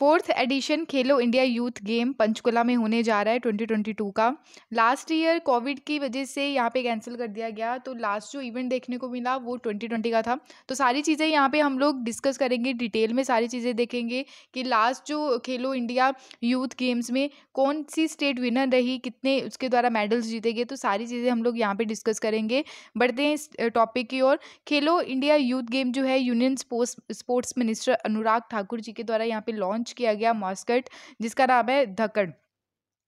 fourth edition Khelo India youth game Panchkula में होने जा रहा है 2022 का लास्ट ईयर कोविड की वजह से यहाँ पे कैंसिल कर दिया गया तो लास्ट जो इवेंट देखने को मिला वो 2020 का था तो सारी चीज़ें यहाँ पे हम लोग डिस्कस करेंगे डिटेल में सारी चीज़ें देखेंगे कि लास्ट जो खेलो इंडिया यूथ गेम्स में कौन सी स्टेट विनर रही कितने उसके द्वारा मेडल्स जीते गए तो सारी चीज़ें हम लोग यहाँ पर डिस्कस करेंगे बढ़ते हैं इस टॉपिक की ओर खेलो इंडिया यूथ गेम जो है union sports sports minister Anurag Thakur ji के द्वारा यहाँ पर लॉन्च किया गया मॉस्कट जिसका नाम है धक्कड़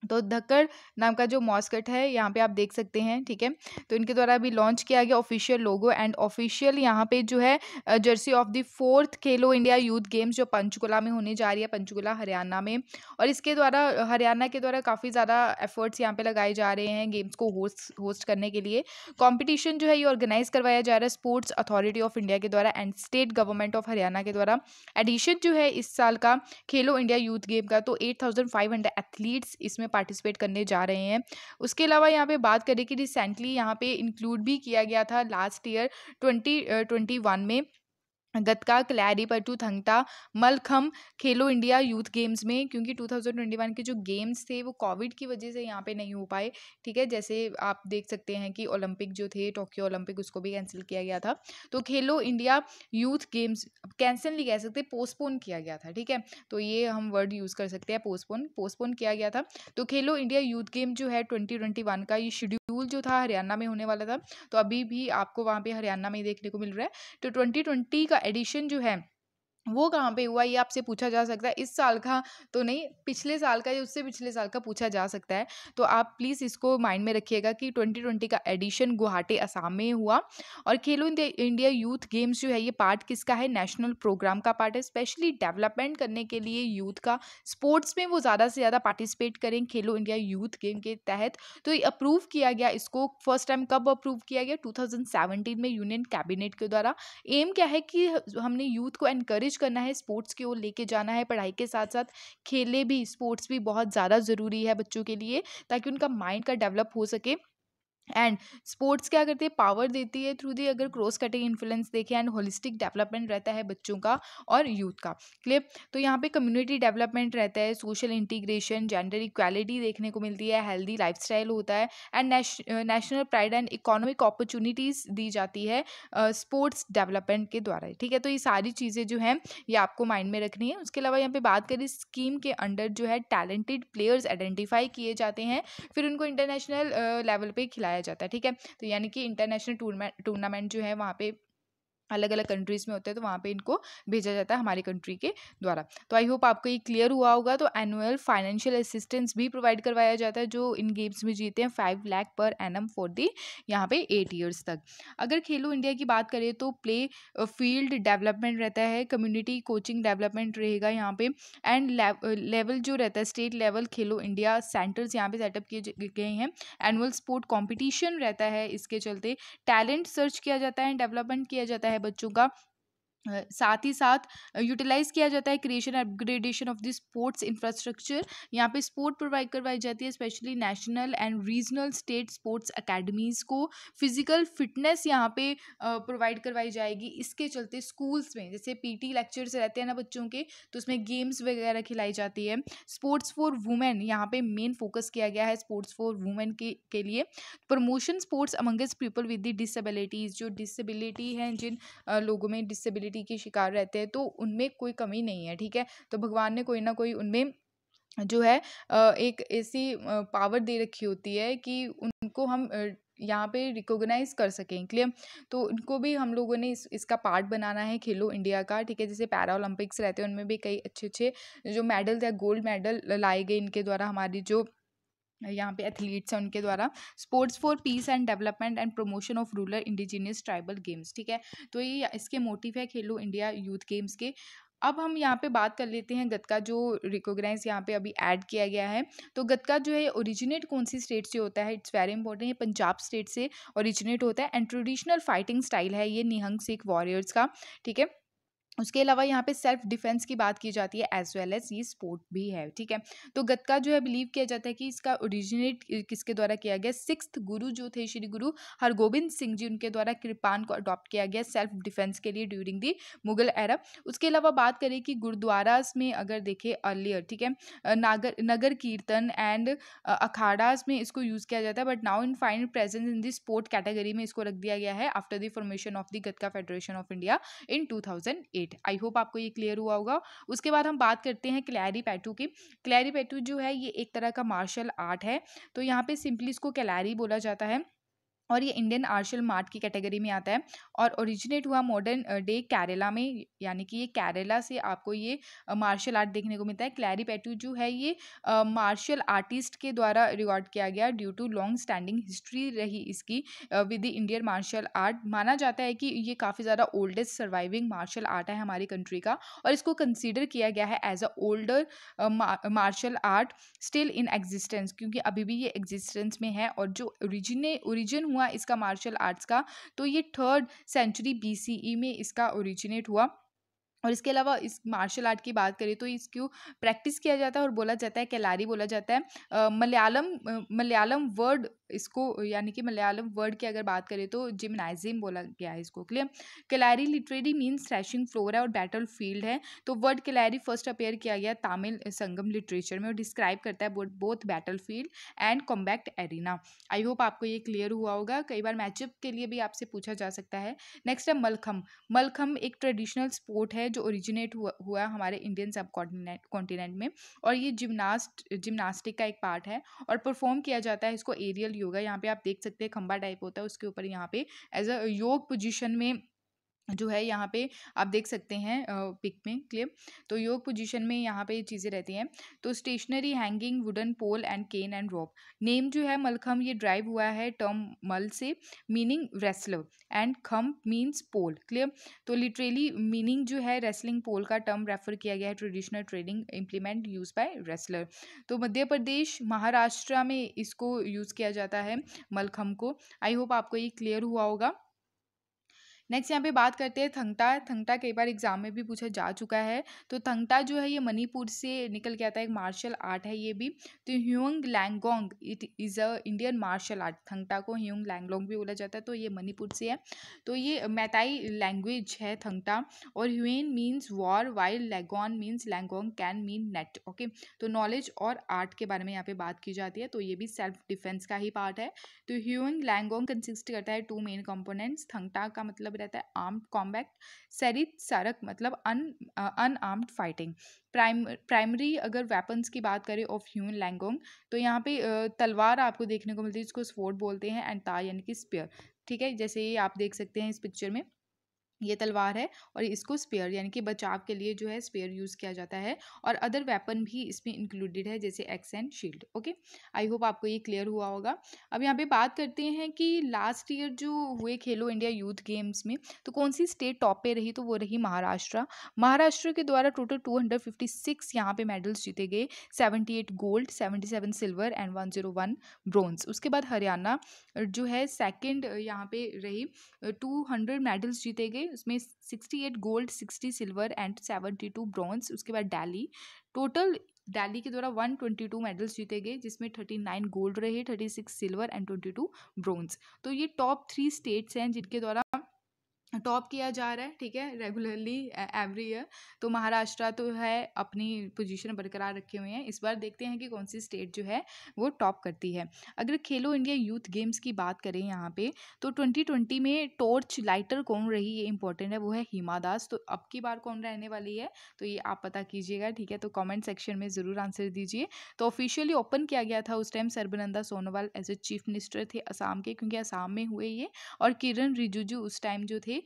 तो धक्कर नाम का जो मॉस्कट है यहाँ पे आप देख सकते हैं ठीक है तो इनके द्वारा अभी लॉन्च किया गया ऑफिशियल लोगो एंड ऑफिशियल यहाँ पे जो है jersey of the fourth Khelo India youth games जो पंचकुला में होने जा रही है पंचकुला हरियाणा में और इसके द्वारा हरियाणा के द्वारा काफ़ी ज़्यादा एफर्ट्स यहाँ पर लगाए जा रहे हैं गेम्स को होस्ट होस्ट करने के लिए कॉम्पिटिशन जो है ये ऑर्गेनाइज करवाया जा रहा है स्पोर्ट्स अथॉरिटी ऑफ इंडिया के द्वारा and state government of Haryana के द्वारा एडिशन जो है इस साल का खेलो इंडिया यूथ गेम का तो एट एथलीट्स इसमें पार्टिसिपेट करने जा रहे हैं उसके अलावा यहाँ पे बात करें कि रिसेंटली यहाँ पे इंक्लूड भी किया गया था last year twenty twenty one में गतका क्लैरीपटू थंगटा मलखम खेलो इंडिया यूथ गेम्स में क्योंकि 2021 के जो गेम्स थे वो कोविड की वजह से यहाँ पे नहीं हो पाए ठीक है जैसे आप देख सकते हैं कि ओलंपिक जो थे टोक्यो ओलंपिक उसको भी कैंसिल किया गया था तो खेलो इंडिया यूथ गेम्स कैंसिल नहीं कह सकते पोस्टपोन किया गया था ठीक है तो ये हम वर्ड यूज़ कर सकते हैं पोस्टपोन पोस्टपोन किया गया था तो खेलो इंडिया यूथ गेम जो है ट्वेंटी का ये शेड्यूल जो था हरियाणा में होने वाला था तो अभी भी आपको वहाँ पर हरियाणा में देखने को मिल रहा है तो ट्वेंटी का एडिशन जो है वो कहाँ पे हुआ ये आपसे पूछा जा सकता है इस साल का तो नहीं पिछले साल का या उससे पिछले साल का पूछा जा सकता है तो आप प्लीज़ इसको माइंड में रखिएगा कि 2020 का एडिशन गुवाहाटी असम में हुआ और खेलो इंडिया यूथ गेम्स जो है ये पार्ट किसका है नेशनल प्रोग्राम का पार्ट है स्पेशली डेवलपमेंट करने के लिए यूथ का स्पोर्ट्स में वो ज़्यादा से ज़्यादा पार्टिसिपेट करें खेलो इंडिया यूथ गेम के तहत तो ये अप्रूव किया गया इसको फर्स्ट टाइम कब अप्रूव किया गया टू में यूनियन कैबिनेट के द्वारा एम क्या है कि हमने यूथ को एनकरेज इनक्रेज करना है स्पोर्ट्स की ओर लेके जाना है पढ़ाई के साथ साथ खेले भी स्पोर्ट्स भी बहुत ज़्यादा ज़रूरी है बच्चों के लिए ताकि उनका माइंड का डेवलप हो सके एंड स्पोर्ट्स क्या करती है पावर देती है थ्रू दी अगर क्रॉस कटिंग इन्फ्लुएंस देखें एंड होलिस्टिक डेवलपमेंट रहता है बच्चों का और यूथ का क्लियर तो यहाँ पे कम्युनिटी डेवलपमेंट रहता है सोशल इंटीग्रेशन जेंडर इक्वालिटी देखने को मिलती है हेल्दी लाइफस्टाइल होता है and national pride and economic opportunities दी जाती है स्पोर्ट्स uh, डेवलपमेंट के द्वारा ठीक है तो ये सारी चीज़ें जो हैं ये आपको माइंड में रखनी है उसके अलावा यहाँ पर बात करें स्कीम के अंडर जो है टैलेंटेड प्लेयर्स आइडेंटिफाई किए जाते हैं फिर उनको इंटरनेशनल लेवल uh, खिलाया जाता है ठीक है तो यानी कि इंटरनेशनल टूर्नामेंट जो है वहाँ पर अलग अलग कंट्रीज़ में होते हैं तो वहाँ पे इनको भेजा जाता है हमारी कंट्री के द्वारा तो आई होप आपको ये क्लियर हुआ होगा तो एनुअल फाइनेंशियल असिस्टेंस भी प्रोवाइड करवाया जाता है जो इन गेम्स में जीते हैं five lakh per annum for the यहाँ पे एट ईयर्स तक अगर खेलो इंडिया की बात करें तो प्ले फील्ड डेवलपमेंट रहता है कम्युनिटी कोचिंग डेवलपमेंट रहेगा यहाँ पर एंड लेवल जो रहता है state level Khelo India centers यहाँ पर सेटअप किए गए हैं एनुअल स्पोर्ट कॉम्पिटिशन रहता है इसके चलते टैलेंट सर्च किया जाता है डेवलपमेंट किया जाता है बच्चों का साथ ही साथ यूटिलाइज़ किया जाता है creation upgradation of the sports infrastructure यहाँ पे स्पोर्ट प्रोवाइड करवाई जाती है specially national and regional state sports academies को फिजिकल फिटनेस यहाँ पे प्रोवाइड करवाई जाएगी इसके चलते स्कूल्स में जैसे पीटी लेक्चर्स रहते हैं ना बच्चों के तो उसमें गेम्स वगैरह खिलाई जाती है स्पोर्ट्स फॉर वुमेन यहाँ पे मेन फोकस किया गया है स्पोर्ट्स फॉर वुमेन के के लिए promotion sports amongst people with the disabilities जो डिसबिलिटी है जिन लोगों में डिसेबिलिटी नेगेटिविटी की शिकार रहते हैं तो उनमें कोई कमी नहीं है ठीक है तो भगवान ने कोई ना कोई उनमें जो है एक ऐसी पावर दे रखी होती है कि उनको हम यहाँ पे रिकॉग्नाइज कर सकें क्लियर तो उनको भी हम लोगों ने इस इसका पार्ट बनाना है खेलो इंडिया का ठीक है जैसे पैरा ओलंपिक्स रहते हैं उनमें भी कई अच्छे अच्छे जो मेडल या गोल्ड मेडल लाए गए इनके द्वारा हमारी जो यहाँ पे एथलीट्स हैं उनके द्वारा sports for peace and development and promotion of rural indigenous tribal games ठीक है तो ये इसके मोटिव है खेलो इंडिया यूथ गेम्स के अब हम यहाँ पे बात कर लेते हैं गतका जो रिकोगनाइज यहाँ पे अभी ऐड किया गया है तो गतका जो है ओरिजिनेट कौन सी स्टेट से होता है इट्स वेरी इंपॉर्टेंट ये पंजाब स्टेट से ओरिजिनेट होता है एंड ट्रेडिशनल फाइटिंग स्टाइल है ये निहंग सिख वॉरियर्स का ठीक है उसके अलावा यहाँ पे सेल्फ डिफेंस की बात की जाती है एज वेल एज ये स्पोर्ट भी है ठीक है तो गतका जो है बिलीव किया जाता है कि इसका ओरिजिनेट किसके द्वारा किया गया सिक्स गुरु जो थे श्री गुरु हरगोबिंद सिंह जी उनके द्वारा कृपान को अडॉप्ट किया गया सेल्फ डिफेंस के लिए ड्यूरिंग दी मुगल एरा उसके अलावा बात करें कि गुरुद्वाराज में अगर देखें अर्लियर ठीक है नागर नगर कीर्तन एंड अखाड़ाज में इसको यूज़ किया जाता है but now in final presence in the sport category में इसको रख दिया गया है after the formation of the Gatka federation of India in two thousand eight eight I hope आपको ये क्लियर हुआ होगा उसके बाद हम बात करते हैं क्लैरी पैटू की क्लैरी पैटू जो है ये एक तरह का मार्शल आर्ट है तो यहाँ पे सिंपली इसको कैलैरी बोला जाता है और ये इंडियन आर्शल मार्ट की कैटेगरी में आता है और ओरिजिनेट हुआ मॉडर्न डे केरला में यानी कि ये केरला से आपको ये मार्शल uh, आर्ट देखने को मिलता है क्लैरी पैटू जो है ये मार्शल uh, आर्टिस्ट के द्वारा रिकॉर्ड किया गया due to long standing history रही इसकी विद इंडियन मार्शल आर्ट माना जाता है कि ये काफ़ी ज़्यादा ओल्डेस्ट सर्वाइविंग मार्शल आर्ट है हमारी कंट्री का और इसको कंसिडर किया गया है as a older martial art still in existence क्योंकि अभी भी ये एग्जिस्टेंस में है और जो ओरिजिन ओरिजिन हुआ हुआ इसका मार्शल आर्ट्स का तो ये थर्ड सेंचुरी बी में इसका ओरिजिनेट हुआ और इसके अलावा इस मार्शल आर्ट की बात करें तो इसको प्रैक्टिस किया जाता है और बोला जाता है कैलारी बोला जाता है मलयालम मलयालम वर्ड इसको यानी कि मलयालम वर्ड की अगर बात करें तो जिमनाइजिम बोला गया है इसको clear Kalari literally means thrashing floor है और बैटल फील्ड है तो वर्ड कैलारी फर्स्ट अपेयर किया गया तमिल संगम लिटरेचर में और डिस्क्राइब करता है both battle field and combat arena I hope आपको ये क्लियर हुआ होगा कई बार मैचअप के लिए भी आपसे पूछा जा सकता है नेक्स्ट है मलखम मलखम एक ट्रेडिशनल स्पोर्ट है जो ओरिजिनेट हुआ हुआ हमारे इंडियन सब कॉन्टिनेंट में और ये जिमनास्ट जिमनास्टिक का एक पार्ट है और परफॉर्म किया जाता है इसको एरियल योगा यहाँ पे आप देख सकते हैं खंबा टाइप होता है उसके ऊपर यहाँ पे एज अ योग पोजिशन में जो है यहाँ पे आप देख सकते हैं पिक में क्लियर तो योग पोजीशन में यहाँ पे ये चीज़ें रहती हैं तो stationary hanging wooden pole and cane and rope name जो है मलखम ये ड्राइव हुआ है टर्म मल से मीनिंग रेसलर एंड खम मीन्स पोल क्लियर तो लिटरेली मीनिंग जो है रेसलिंग पोल का टर्म रेफर किया गया है traditional trading implement use by wrestler तो मध्य प्रदेश महाराष्ट्र में इसको यूज़ किया जाता है मलखम को आई होप आपको ये क्लियर हुआ होगा नेक्स्ट यहाँ पे बात करते हैं थंगटा थंगटा कई बार एग्जाम में भी पूछा जा चुका है तो थंगटा जो है ये मणिपुर से निकल के आता है एक मार्शल आर्ट है ये भी तो Huyen Langlon it is a Indian martial art Thangta को ह्यूंग लैंगलोंग भी बोला जाता है तो ये मणिपुर से है तो ये मैताई लैंग्वेज है थंगटा और Huyen means war while Langlon means Langlon can mean net okay तो नॉलेज और आर्ट के बारे में यहाँ पे बात की जाती है तो ये भी सेल्फ डिफेंस का ही पार्ट है तो ह्यूंग लैंगोंग कंसिस्ट करता है टू मेन कॉम्पोनेंट्स थंगटा का मतलब रहता है आर्म्ड कॉम्बैक्ट सरित सरक मतलब un unarmed fighting prime primary अगर वेपन्स की बात करें ऑफ ह्यूमन लैंगोंग तो यहाँ पे तलवार आपको देखने को मिलती है जिसको स्पोर्ट बोलते हैं एंड ता यानी कि स्पेयर ठीक है जैसे ये आप देख सकते हैं इस पिक्चर में ये तलवार है और इसको स्पेयर यानी कि बचाव के लिए जो है स्पेयर यूज़ किया जाता है और अदर वेपन भी इसमें इंक्लूडेड है जैसे axe and shield okay I hope आपको ये क्लियर हुआ होगा अब यहाँ पे बात करते हैं कि लास्ट ईयर जो हुए खेलो इंडिया यूथ गेम्स में तो कौन सी स्टेट टॉप पे रही तो वो रही महाराष्ट्र महाराष्ट्र के द्वारा total two hundred fifty six यहाँ पे मेडल्स जीते गए seventy eight gold seventy seven silver and one zero one उसके बाद हरियाणा जो है सेकेंड यहाँ पर रही टू हंड्रेड मेडल्स जीते गए उसमें sixty eight gold sixty silver and seventy two bronze उसके बाद डैली टोटल डैली के द्वारा वन ट्वेंटी टू मेडल्स जीते गए जिसमें थर्टी नाइन गोल्ड रहे thirty six silver and twenty two bronze तो ये टॉप थ्री स्टेट्स हैं जिनके द्वारा टॉप किया जा रहा है ठीक है रेगुलरली एवरी ईयर तो महाराष्ट्र तो है अपनी पोजीशन बरकरार रखे हुए हैं इस बार देखते हैं कि कौन सी स्टेट जो है वो टॉप करती है अगर खेलो इंडिया यूथ गेम्स की बात करें यहाँ पे तो ट्वेंटी ट्वेंटी में टॉर्च लाइटर कौन रही ये इंपॉर्टेंट है वो है हिमा दास तो अब की बार कौन रहने वाली है तो ये आप पता कीजिएगा ठीक है तो कॉमेंट सेक्शन में ज़रूर आंसर दीजिए तो ऑफिशियली ओपन किया गया था उस time Sarbananda Sonowal as a chief minister थे असाम के क्योंकि असाम में हुए ये और किरण रिजिजू उस टाइम जो थे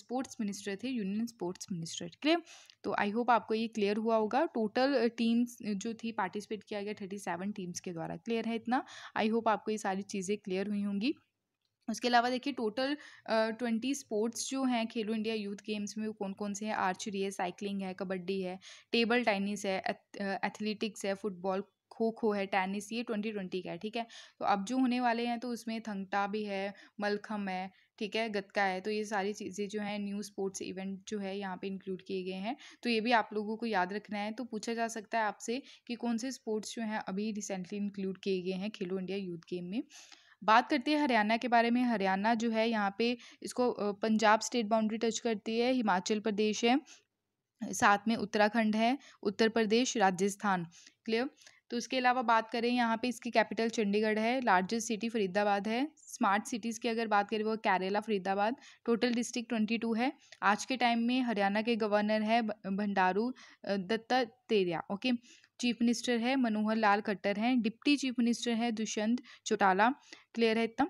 स्पोर्ट्स मिनिस्टर थे यूनियन स्पोर्ट्स मिनिस्टर क्लियर तो आई होप आपको ये क्लियर हुआ होगा टोटल टीम्स जो थी पार्टिसिपेट किया गया थर्टी सेवन टीम्स के द्वारा क्लियर है इतना आई होप आपको ये सारी चीज़ें क्लियर हुई होंगी उसके अलावा देखिए टोटल ट्वेंटी स्पोर्ट्स जो हैं खेलो इंडिया यूथ गेम्स में वो कौन कौन से हैं आर्चरी है साइकिलिंग है कबड्डी है टेबल टेनिस है एथलेटिक्स है फुटबॉल खो खो है टेनिस ये ट्वेंटी ट्वेंटी का है ठीक है तो अब जो होने वाले हैं तो उसमें थंगटा भी है मलखम है ठीक है गतका है तो ये सारी चीज़ें जो है न्यू स्पोर्ट्स इवेंट जो है यहाँ पे इंक्लूड किए गए हैं तो ये भी आप लोगों को याद रखना है तो पूछा जा सकता है आपसे कि कौन से स्पोर्ट्स जो हैं अभी रिसेंटली इंक्लूड किए गए हैं खेलो इंडिया यूथ गेम में बात करते हैं हरियाणा के बारे में हरियाणा जो है यहाँ पे इसको पंजाब स्टेट बाउंड्री टच करती है हिमाचल प्रदेश है साथ में उत्तराखंड है उत्तर प्रदेश राजस्थान क्लियर तो उसके अलावा बात करें यहाँ पे इसकी कैपिटल चंडीगढ़ है लार्जेस्ट सिटी फरीदाबाद है स्मार्ट सिटीज़ की अगर बात करें वो Kerala Faridabad total district twenty two है आज के टाइम में हरियाणा के गवर्नर है Bhandaru Dattatreya okay chief minister है मनोहर लाल खट्टर हैं डिप्टी चीफ मिनिस्टर है दुष्यंत चौटाला क्लियर है इतना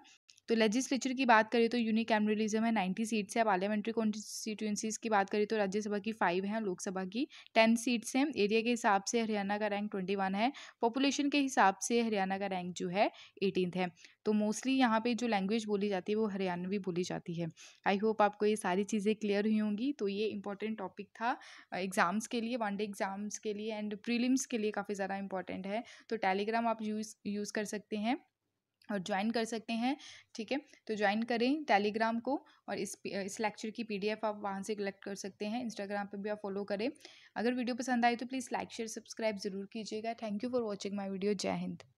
तो लेजिस्लेचर की बात करें तो यूनिकैमरलिज्म है नाइन्टी सीट्स है पार्लियामेंट्री कॉन्स्टिट्यूंसीज़ की बात करें तो राज्यसभा की फाइव हैं लोकसभा की टेन सीट्स हैं एरिया के हिसाब से हरियाणा का रैंक ट्वेंटी वन है पॉपुलेशन के हिसाब से हरियाणा का रैंक जो है एटीनथ है तो मोस्टली यहाँ पे जो लैंग्वेज बोली जाती है वो हरियाणवी बोली जाती है आई होप आपको ये सारी चीज़ें क्लियर हुई होंगी तो ये इंपॉर्टेंट टॉपिक था एग्ज़ाम्स के लिए वन डे एग्ज़ाम्स के लिए एंड प्रीलिम्स के लिए काफ़ी ज़्यादा इंपॉर्टेंट है तो टेलीग्राम आप यूज़ यूज़ कर सकते हैं और ज्वाइन कर सकते हैं ठीक है तो ज्वाइन करें टेलीग्राम को और इस इस लेक्चर की पीडीएफ आप वहाँ से कलेक्ट कर सकते हैं इंस्टाग्राम पे भी आप फॉलो करें अगर वीडियो पसंद आए तो प्लीज़ लाइक शेयर सब्सक्राइब ज़रूर कीजिएगा thank you for watching my video जय हिंद